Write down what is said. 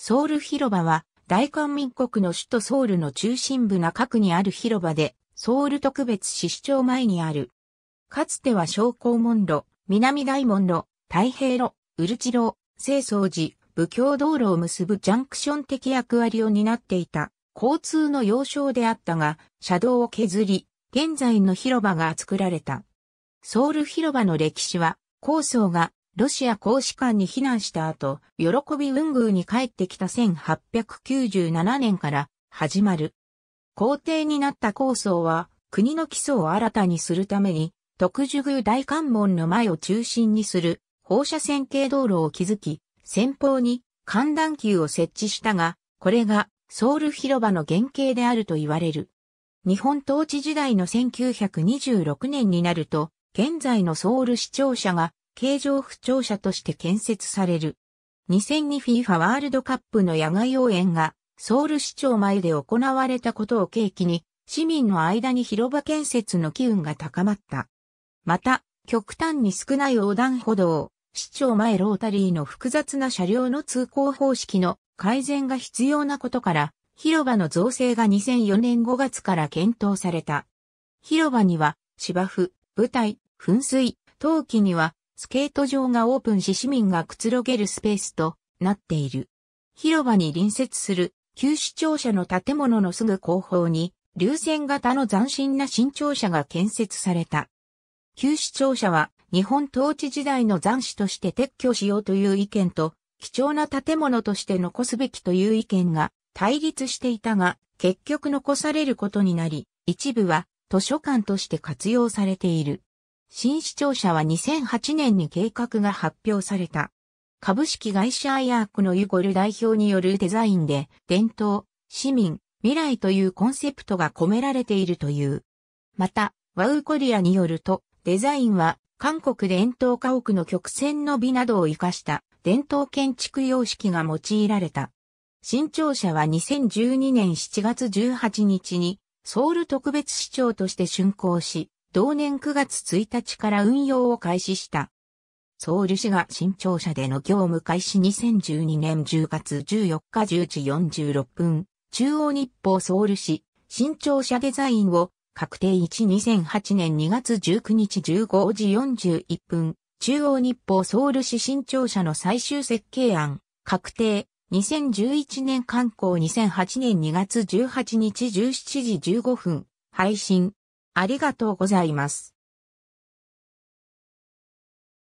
ソウル広場は、大韓民国の首都ソウルの中心部中区にある広場で、ソウル特別市市長前にある。かつては昇降門路、南大門路、太平路、ウルチ路、清掃寺、武教道路を結ぶジャンクション的役割を担っていた、交通の要衝であったが、車道を削り、現在の広場が作られた。ソウル広場の歴史は、構想がロシア公使館に避難した後、喜び運宮に帰ってきた1897年から始まる。皇帝になった構想は、国の基礎を新たにするために、特殊宮大関門の前を中心にする放射線系道路を築き、先方に寒暖球を設置したが、これがソウル広場の原型であると言われる。日本統治時代の1926年になると、現在のソウル市庁舎が形状不調者として建設される。2002FIFA ワールドカップの野外応援がソウル市長前で行われたことを契機に市民の間に広場建設の機運が高まった。また、極端に少ない横断歩道、市長前ロータリーの複雑な車両の通行方式の改善が必要なことから、広場の造成が2004年5月から検討された。広場には芝生、舞台、噴水、陶器にはスケート場がオープンし市民がくつろげるスペースとなっている。広場に隣接する旧市庁舎の建物のすぐ後方に、流線型の斬新な新庁舎が建設された。旧市庁舎は日本統治時代の残滓として撤去しようという意見と、貴重な建物として残すべきという意見が対立していたが、結局残されることになり、一部は図書館として活用されている。新視聴者は2008年に計画が発表された。株式会社アイアークのユゴル代表によるデザインで、伝統、市民、未来というコンセプトが込められているという。また、ワウコリアによると、デザインは韓国伝統家屋の曲線の美などを活かした伝統建築様式が用いられた。新庁舎は2012年7月18日にソウル特別市長として竣工し、同年9月1日から運用を開始した。ソウル市が新庁舎での業務開始2012年10月14日10時46分、中央日報ソウル市、新庁舎デザインを確定12008年2月19日15時41分、中央日報ソウル市新庁舎の最終設計案、確定、2011年刊行2008年2月18日17時15分、配信、ありがとうございます。